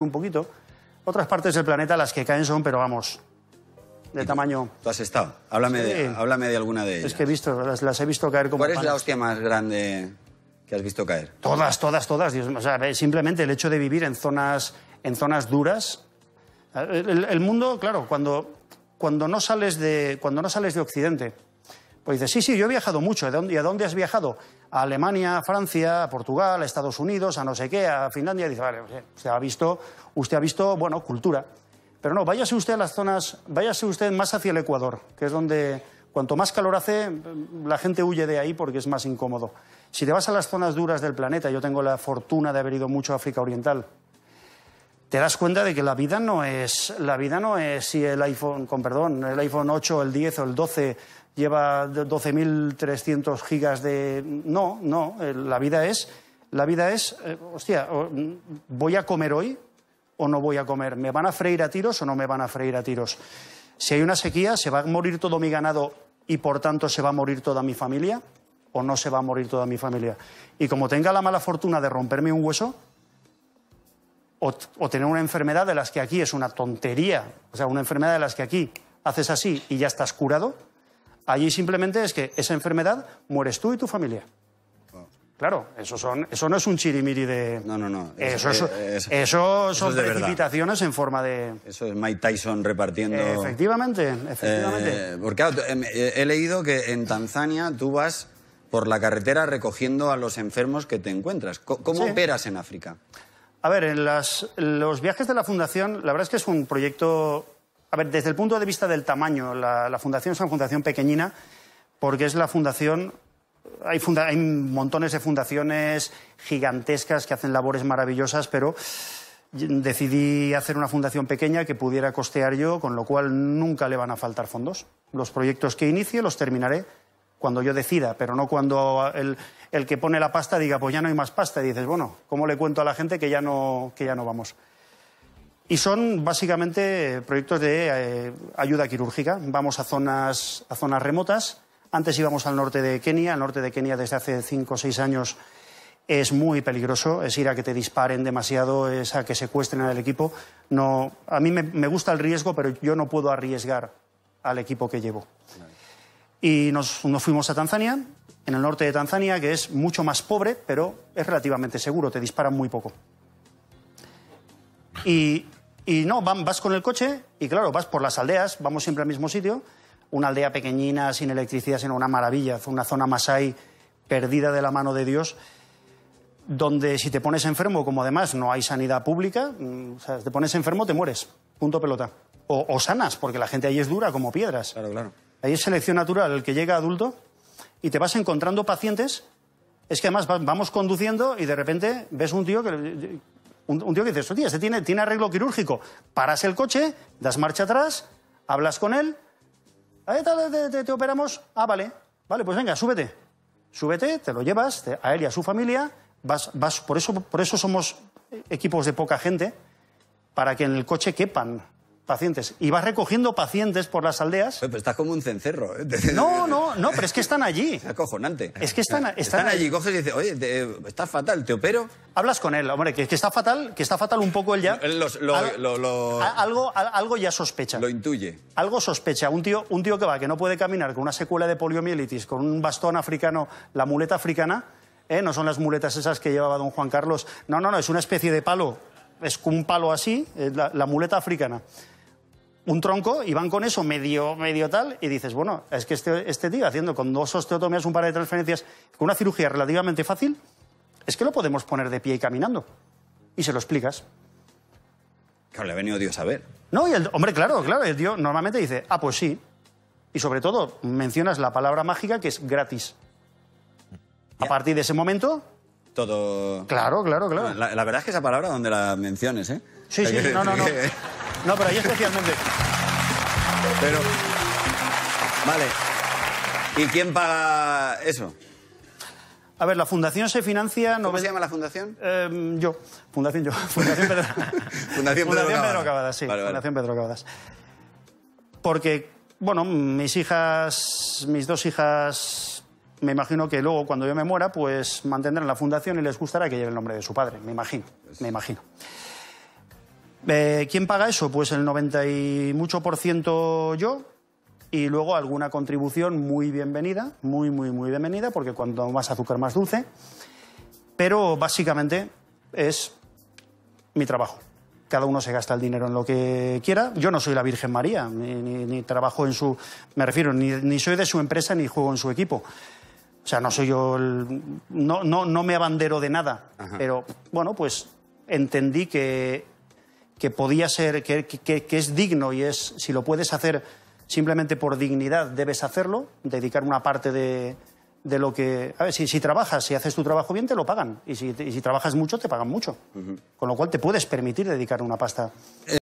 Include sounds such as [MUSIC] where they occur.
un poquito. Otras partes del planeta las que caen son, pero vamos, de tamaño. ¿Tú has estado? Háblame, de, alguna de ellas. Es que he visto, las, he visto caer como. ¿Cuál es la hostia más grande que has visto caer? Todas, todas, todas. simplemente el hecho de vivir en zonas, en zonas duras. El, el mundo, claro, cuando, cuando, no sales de, cuando no sales de Occidente pues dice, sí, sí, yo he viajado mucho. ¿Y a dónde has viajado? A Alemania, a Francia, a Portugal, a Estados Unidos, a no sé qué, a Finlandia. Y dice, vale, pues, eh, usted ha visto, usted ha visto bueno, cultura. Pero no, váyase usted a las zonas, váyase usted más hacia el Ecuador, que es donde cuanto más calor hace, mm, la gente huye de ahí porque es más incómodo. Si te vas a las zonas duras del planeta, yo tengo la fortuna de haber ido mucho a África Oriental, te das cuenta de que la vida no es la vida no es si el iPhone con perdón el iPhone 8 el 10 o el 12 lleva 12.300 gigas de no no eh, la vida es la vida es eh, hostia mm, voy a comer hoy o no voy a comer me van a freír a tiros o no me van a freír a tiros si hay una sequía se va a morir todo mi ganado y por tanto se va a morir toda mi familia o no se va a morir toda mi familia y como tenga la mala fortuna de romperme un hueso o, tener una enfermedad de las que aquí es una tontería, o sea, una enfermedad de las que aquí haces así y ya estás curado, allí simplemente es que esa enfermedad mueres tú y tu familia. Claro, eso, son, eso no es un chirimiri de... No, no, no. Eso, son precipitaciones en forma de... Eso es Mike Tyson repartiendo... Efectivamente, efectivamente. Eh, porque em, he leído que en Tanzania tú vas por la carretera recogiendo a los enfermos que te encuentras. ¿Cómo operas en África? A ver, en los viajes de la Fundación, la verdad es que es un proyecto. A ver, desde el punto de vista del tamaño, la, Fundación es una fundación pequeñina, porque es la fundación. Hay, hay montones de fundaciones gigantescas que hacen labores maravillosas, pero decidí hacer una fundación pequeña que pudiera costear yo, con lo cual nunca le van a faltar fondos. Los proyectos que inicie los terminaré cuando yo decida, pero no cuando el, el, que pone la pasta diga, pues ya no hay más pasta. Y dices, bueno, ¿cómo le cuento a la gente que ya no, que ya no vamos? Y son básicamente proyectos de eh, ayuda quirúrgica. Vamos a zonas, a zonas remotas. Antes íbamos al norte de Kenia. Al norte de Kenia desde hace cinco o seis años es muy peligroso. Es ir a que te disparen demasiado, es a que secuestren al equipo. No, a mí me, me gusta el riesgo, pero yo no puedo arriesgar al equipo que llevo. Y nos, fuimos a Tanzania, en el norte de Tanzania, que es mucho más pobre, pero es relativamente seguro, te disparan muy poco. Y, no, vas con el coche y claro, vas por las aldeas, vamos siempre al mismo sitio, una aldea pequeñina, sin electricidad, sino una maravilla, una zona masai perdida de la mano de Dios, donde si te pones enfermo, como además no hay sanidad pública, mm, o sea, te pones enfermo te mueres, punto pelota. O, o sanas, porque la gente ahí es dura como piedras. Claro, claro. Ahí es selección natural el que llega adulto y te vas encontrando pacientes. Es que además vamos conduciendo y de repente ves un tío que, un, tío que este tiene, tiene arreglo quirúrgico. Paras el coche, das marcha atrás, hablas con él. Ahí te, operamos. Ah, vale. Vale, pues venga, súbete. Súbete, te lo llevas a él y a su familia. Vas, vas, por, eso, por eso somos equipos de poca gente, para que en el coche quepan pacientes. Y vas recogiendo pacientes por las aldeas. Pero estás como un cencerro. ¿eh? [LAUGHS] No, no, no, pero es que están allí. Es acojonante. Es que están, están, allí. Coges y dices, oye, está fatal, te opero. Hablas con él, hombre, que, que, está fatal, que está fatal un poco él ya. lo, algo, algo ya sospecha. Lo intuye. Algo sospecha. Un tío, un tío que va, que no puede caminar, con una secuela de poliomielitis, con un bastón africano, la muleta africana, ¿eh? no son las muletas esas que llevaba don Juan Carlos. No, no, no, es una especie de palo. Es un palo así, eh, la muleta africana un tronco y van con eso medio, medio tal y dices, bueno, es que este, este tío haciendo con dos osteotomías un par de transferencias, con una cirugía relativamente fácil, es que lo podemos poner de pie y caminando. Y se lo explicas. Claro, le ha venido Dios a ver. No, y el, hombre, claro, claro, el tío normalmente dice, ah, pues sí. Y sobre todo mencionas la palabra mágica que es gratis. A partir de ese momento... Todo... Claro, claro, claro. La, verdad es que esa palabra donde la menciones, ¿eh? Sí, sí, no, no. [LAUGHS] No, pero ahí especialmente. Pero. Vale. ¿Y quién paga eso? A ver, la fundación se financia... ¿Cómo se llama la fundación? Em, yo. Fundación yo. [LAUGHS] [LAUGHS] Fundación Pedro, fundación Pedro, Pedro Cavadas. sí. Fundación Pedro Cavadas. Porque, bueno, mis hijas, mis dos hijas, me imagino que luego, cuando yo me muera, pues mantendrán la fundación y les gustará que lleve el nombre de su padre, me imagino, me imagino. Eh, ¿Quién paga eso? Pues el 98% yo y luego alguna contribución muy bienvenida, muy, muy, muy bienvenida, porque cuanto más azúcar, más dulce. Pero básicamente es mi trabajo. Cada uno se gasta el dinero en lo que quiera. Yo no soy la Virgen María, ni, trabajo en su... Me refiero, ni, soy de su empresa, ni juego en su equipo. O sea, no soy yo. El... No, no, no, me abandero de nada. Pero bueno, pues entendí que que podía ser, que, es digno y es, si lo puedes hacer simplemente por dignidad, debes hacerlo, dedicar una parte de, lo que... A ver, si, si, trabajas, si haces tu trabajo bien, te lo pagan. Y si, trabajas mucho, te pagan mucho. Con lo cual te puedes permitir dedicar una pasta. Eh,